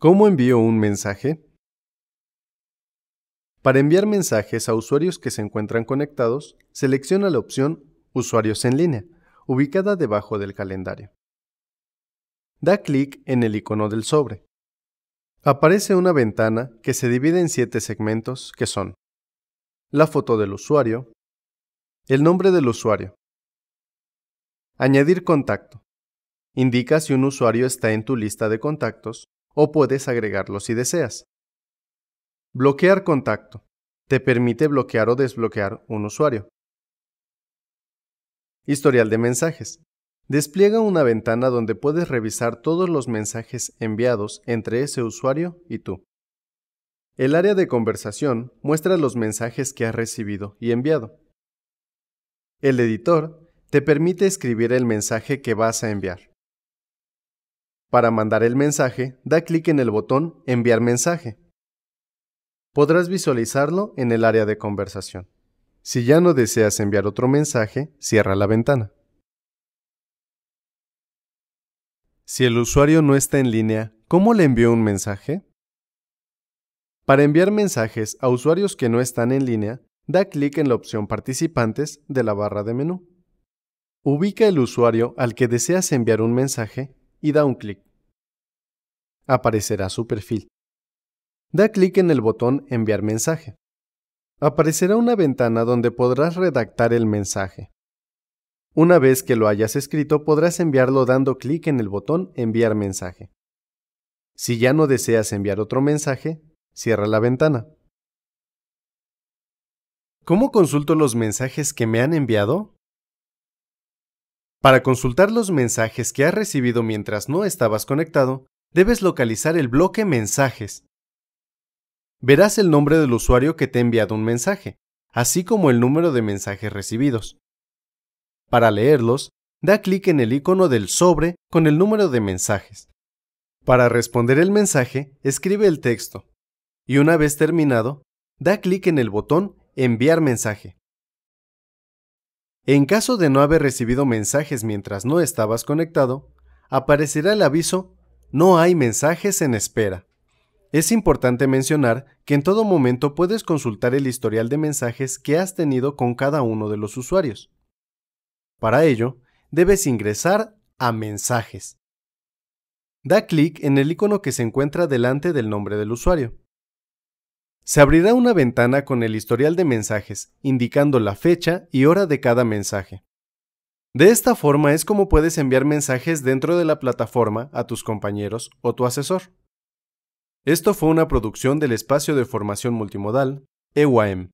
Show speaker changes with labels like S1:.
S1: ¿Cómo envío un mensaje? Para enviar mensajes a usuarios que se encuentran conectados, selecciona la opción Usuarios en línea, ubicada debajo del calendario. Da clic en el icono del sobre. Aparece una ventana que se divide en siete segmentos que son la foto del usuario, el nombre del usuario, añadir contacto. Indica si un usuario está en tu lista de contactos o puedes agregarlo si deseas. Bloquear contacto. Te permite bloquear o desbloquear un usuario. Historial de mensajes. Despliega una ventana donde puedes revisar todos los mensajes enviados entre ese usuario y tú. El área de conversación muestra los mensajes que has recibido y enviado. El editor te permite escribir el mensaje que vas a enviar. Para mandar el mensaje, da clic en el botón Enviar mensaje. Podrás visualizarlo en el área de conversación. Si ya no deseas enviar otro mensaje, cierra la ventana. Si el usuario no está en línea, ¿cómo le envió un mensaje? Para enviar mensajes a usuarios que no están en línea, da clic en la opción Participantes de la barra de menú. Ubica el usuario al que deseas enviar un mensaje y da un clic. Aparecerá su perfil. Da clic en el botón Enviar mensaje. Aparecerá una ventana donde podrás redactar el mensaje. Una vez que lo hayas escrito, podrás enviarlo dando clic en el botón Enviar mensaje. Si ya no deseas enviar otro mensaje, cierra la ventana. ¿Cómo consulto los mensajes que me han enviado? Para consultar los mensajes que has recibido mientras no estabas conectado, debes localizar el bloque Mensajes. Verás el nombre del usuario que te ha enviado un mensaje, así como el número de mensajes recibidos. Para leerlos, da clic en el icono del sobre con el número de mensajes. Para responder el mensaje, escribe el texto. Y una vez terminado, da clic en el botón Enviar mensaje. En caso de no haber recibido mensajes mientras no estabas conectado, aparecerá el aviso No hay mensajes en espera. Es importante mencionar que en todo momento puedes consultar el historial de mensajes que has tenido con cada uno de los usuarios. Para ello, debes ingresar a Mensajes. Da clic en el icono que se encuentra delante del nombre del usuario. Se abrirá una ventana con el historial de mensajes, indicando la fecha y hora de cada mensaje. De esta forma es como puedes enviar mensajes dentro de la plataforma a tus compañeros o tu asesor. Esto fue una producción del espacio de formación multimodal, EYM.